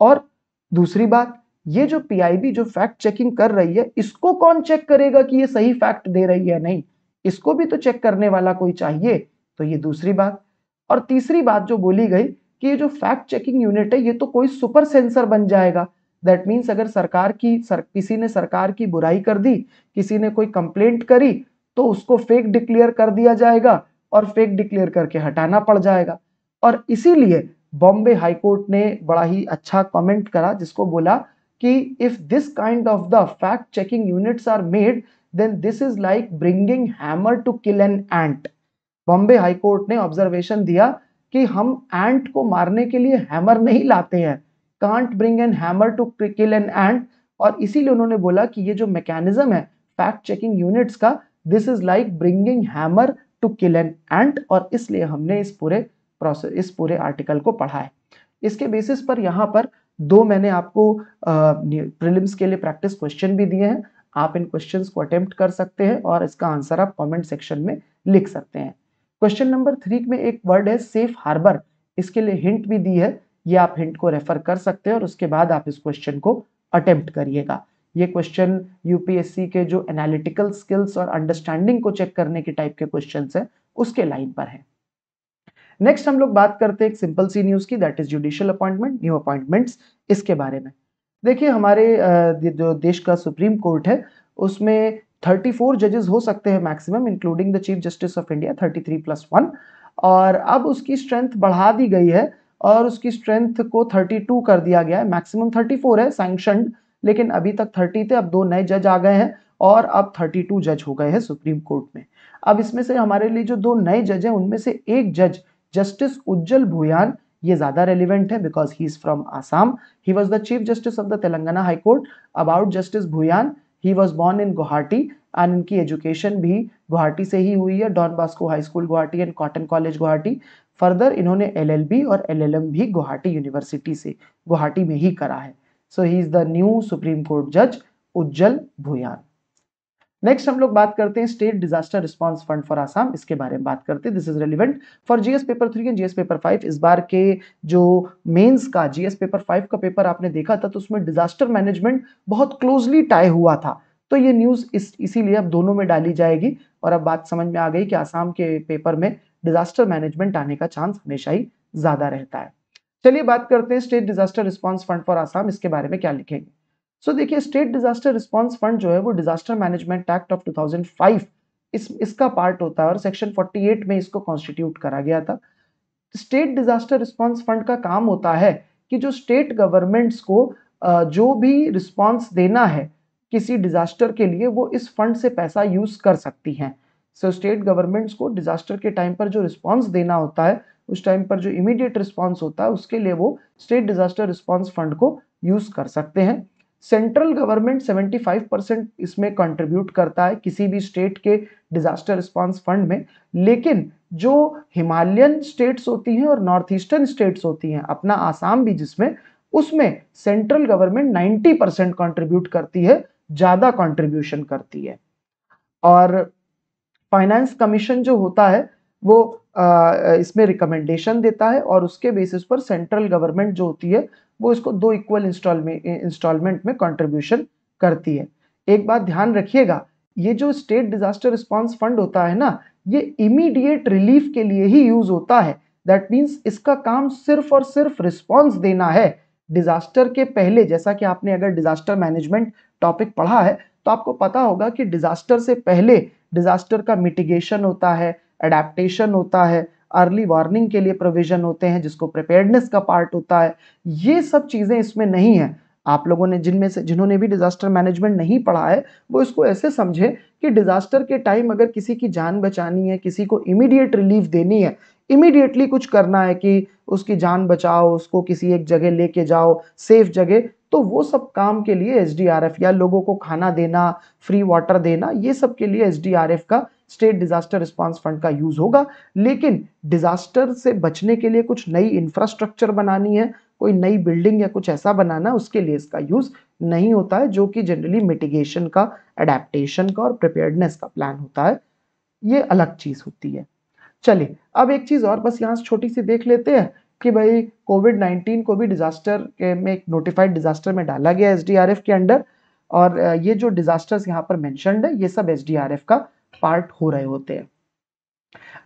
और दूसरी बात ये जो पीआईबी जो फैक्ट चेकिंग कर रही है इसको कौन चेक करेगा कि ये सही फैक्ट दे रही है नहीं इसको भी तो चेक करने वाला कोई चाहिए तो ये दूसरी बात और तीसरी बात जो बोली गई कि ये जो फैक्ट चेकिंग यूनिट है ये तो कोई सुपर सेंसर बन जाएगा दैट मीन्स अगर सरकार की सर, किसी ने सरकार की बुराई कर दी किसी ने कोई कंप्लेंट करी तो उसको फेक डिक्लेयर कर दिया जाएगा और फेक डिक्लेयर करके हटाना पड़ जाएगा और इसीलिए बॉम्बे हाईकोर्ट ने बड़ा ही अच्छा कमेंट करा जिसको बोला कि if this kind of the fact checking units are made then this is like bringing hammer to kill an ant Bombay high court ने ऑब्जर्वेशन दिया कि हम एंट को मारने के लिए हैमर नहीं लाते हैं can't bring an hammer to kill an ant और इसीलिए उन्होंने बोला कि ये जो मैकेनिज्म है फैक्ट चेकिंग यूनिट्स का this is like bringing hammer to kill an ant और इसलिए हमने इस पूरे प्रोसेस इस पूरे आर्टिकल को पढ़ा है इसके बेसिस पर यहाँ पर दो मैंने आपको प्रिलिम्स के लिए प्रैक्टिस क्वेश्चन भी दिए हैं आप इन क्वेश्चंस को अटेम्प्ट कर सकते हैं और इसका आंसर आप कमेंट सेक्शन में लिख सकते हैं क्वेश्चन नंबर थ्री में एक वर्ड है सेफ हार्बर इसके लिए हिंट भी दी है ये आप हिंट को रेफर कर सकते हैं और उसके बाद आप इस क्वेश्चन को अटेम्प्ट करिएगा ये क्वेश्चन यूपीएससी के जो एनालिटिकल स्किल्स और अंडरस्टैंडिंग को चेक करने के टाइप के क्वेश्चन है उसके लाइन पर है नेक्स्ट हम लोग बात करते हैं एक सिंपल सी न्यूज़ की that is judicial appointment new appointments इसके बारे में देखिए हमारे जो देश का सुप्रीम कोर्ट है उसमें 34 जजेस हो सकते हैं maximum including the chief justice of India 33 plus one और अब उसकी स्ट्रेंथ बढ़ा दी गई है और उसकी स्ट्रेंथ को 32 कर दिया गया है मैक्सिमम 34 है सैंक्शन लेकिन अभी तक 30 थे अब दो नए जज आ गए हैं और अब 32 जज हो गए हैं सुप्रीम कोर्ट में अब इसमें से हमारे लिए जो दो नए जज हैं उनमें से एक जज जस्टिस उज्जवल भूयान ये ज्यादा रेलिवेंट है because he is from Assam he was the chief justice of the Telangana high court about justice Bhuyan he was born in Guwahati and इनकी एजुकेशन भी गुवाहाटी से ही हुई है Don Bosco high school Guwahati and cotton college Guwahati further इन्होंने एल एल बी और एल एल एम भी गुवाहाटी यूनिवर्सिटी से गुवाहाटी में ही करा है so he is the new supreme court जज उज्जवल भूयान नेक्स्ट हम लोग बात करते हैं state disaster response fund for Assam इसके बारे में बात करते हैं this is relevant for GS paper three and GS paper five इस बार के जो मेंस का जीएस पेपर फाइव का पेपर आपने देखा था तो उसमें डिजास्टर मैनेजमेंट बहुत क्लोजली टाई हुआ था तो ये न्यूज़ इस इसीलिए अब दोनों में डाली जाएगी और अब बात समझ में आ गई कि आसाम के पेपर में डिजास्टर मैनेजमेंट आने का चांस हमेशा ही ज़्यादा रहता है चलिए बात करते हैं state disaster response fund for Assam इसके बारे में क्या लिखेंगे सो देखिए स्टेट डिजास्टर रिस्पांस फंड जो है वो डिजास्टर मैनेजमेंट एक्ट ऑफ 2005 इस इसका पार्ट होता है और सेक्शन 48 में इसको कॉन्स्टिट्यूट करा गया था स्टेट डिजास्टर रिस्पांस फंड का काम होता है कि जो स्टेट गवर्नमेंट्स को जो भी रिस्पांस देना है किसी डिजास्टर के लिए वो इस फंड से पैसा यूज कर सकती हैं सो स्टेट गवर्नमेंट्स को डिजास्टर के टाइम पर जो रिस्पॉन्स देना होता है उस टाइम पर जो इमीडिएट रिस्पॉन्स होता है उसके लिए वो स्टेट डिजास्टर रिस्पॉन्स फंड को यूज कर सकते हैं सेंट्रल गवर्नमेंट 75 परसेंट इसमें कंट्रीब्यूट करता है किसी भी स्टेट के डिजास्टर रिस्पांस फंड में लेकिन जो हिमालयन स्टेट्स होती हैं और नॉर्थ ईस्टर्न स्टेट्स होती हैं अपना आसाम भी जिसमें उसमें सेंट्रल गवर्नमेंट 90 परसेंट कॉन्ट्रीब्यूट करती है ज़्यादा कॉन्ट्रीब्यूशन करती है और फाइनेंस कमीशन जो होता है वो आ, इसमें रिकमेंडेशन देता है और उसके बेसिस पर सेंट्रल गवर्नमेंट जो होती है वो इसको दो इक्वल इंस्टॉल इंस्टॉलमेंट में कंट्रीब्यूशन करती है एक बात ध्यान रखिएगा ये जो स्टेट डिजास्टर रिस्पॉन्स फंड होता है ना ये इमीडिएट रिलीफ के लिए ही यूज होता है दैट मीन्स इसका काम सिर्फ और सिर्फ रिस्पॉन्स देना है डिजास्टर के पहले जैसा कि आपने अगर डिजास्टर मैनेजमेंट टॉपिक पढ़ा है तो आपको पता होगा कि डिजास्टर से पहले डिजास्टर का मिटिगेशन होता है एडेप्टेशन होता है अर्ली वार्निंग के लिए प्रोविजन होते हैं जिसको प्रिपेयर्डनेस का पार्ट होता है ये सब चीज़ें इसमें नहीं है आप लोगों ने जिनमें से जिन्होंने भी डिजास्टर मैनेजमेंट नहीं पढ़ा है वो इसको ऐसे समझे कि डिजास्टर के टाइम अगर किसी की जान बचानी है किसी को इमीडिएट रिलीफ देनी है इमीडिएटली कुछ करना है कि उसकी जान बचाओ उसको किसी एक जगह लेके जाओ सेफ जगह तो वो सब काम के लिए एस या लोगों को खाना देना फ्री वाटर देना ये सब के लिए एस का स्टेट डिजास्टर रिस्पांस फंड का यूज होगा लेकिन डिजास्टर से बचने के लिए कुछ नई इंफ्रास्ट्रक्चर बनानी है कोई नई बिल्डिंग या कुछ ऐसा बनाना उसके लिए इसका यूज नहीं होता है जो कि जनरली मिटिगेशन का एडेप्टेशन का और प्रिपेयरनेस का प्लान होता है ये अलग चीज होती है चलिए अब एक चीज और बस यहाँ छोटी सी देख लेते हैं कि भाई कोविड 19 को भी डिजास्टर के में एक नोटिफाइड डिजास्टर में डाला गया एसडीआरएफ के अंडर और ये जो डिजास्टर्स यहाँ पर मैंशनड है ये सब एसडीआरएफ का पार्ट हो रहे होते हैं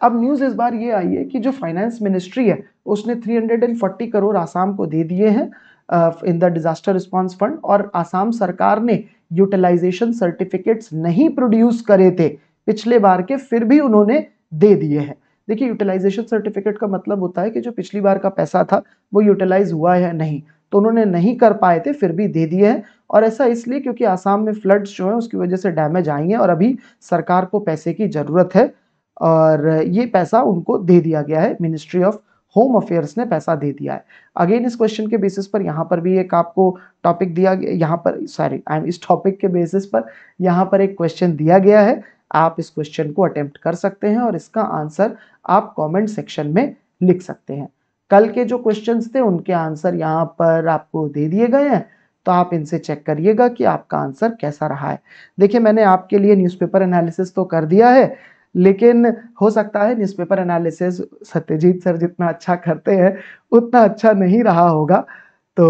अब न्यूज़ इस बार ये आई है कि जो फाइनेंस मिनिस्ट्री है उसने 340 करोड़ आसाम को दे दिए हैं in the disaster response fund और आसाम सरकार ने यूटिलाइजेशन सर्टिफिकेट्स नहीं प्रोड्यूस करे थे पिछले बार के फिर भी उन्होंने दे दिए हैं देखिए यूटिलाइजेशन सर्टिफिकेट का मतलब होता है कि जो पिछली बार का पैसा था वो यूटिलाइज हुआ है नहीं तो उन्होंने नहीं कर पाए थे फिर भी दे दिए हैं और ऐसा इसलिए क्योंकि आसाम में फ्लड्स जो हैं उसकी वजह से डैमेज आई हैं और अभी सरकार को पैसे की ज़रूरत है और ये पैसा उनको दे दिया गया है मिनिस्ट्री ऑफ होम अफेयर्स ने पैसा दे दिया है अगेन इस क्वेश्चन के बेसिस पर यहाँ पर भी एक आपको टॉपिक दिया गया यहाँ पर सॉरी आई एम इस टॉपिक के बेसिस पर यहाँ पर एक क्वेश्चन दिया गया है आप इस क्वेश्चन को अटेम्प्ट कर सकते हैं और इसका आंसर आप कमेंट सेक्शन में लिख सकते हैं कल के जो क्वेश्चंस थे उनके आंसर यहाँ पर आपको दे दिए गए हैं तो आप इनसे चेक करिएगा कि आपका आंसर कैसा रहा है देखिए मैंने आपके लिए न्यूज़पेपर एनालिसिस तो कर दिया है लेकिन हो सकता है न्यूज़पेपर एनालिसिस सत्यजीत सर जितना अच्छा करते हैं उतना अच्छा नहीं रहा होगा तो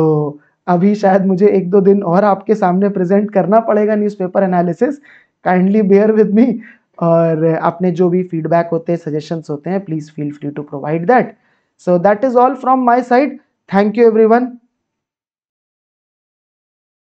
अभी शायद मुझे एक दो दिन और आपके सामने प्रेजेंट करना पड़ेगा newspaper analysis kindly bear with me और अपने जो भी फीडबैक होते हैं सजेशंस होते हैं please feel free to provide that So that is all from my side. Thank you everyone.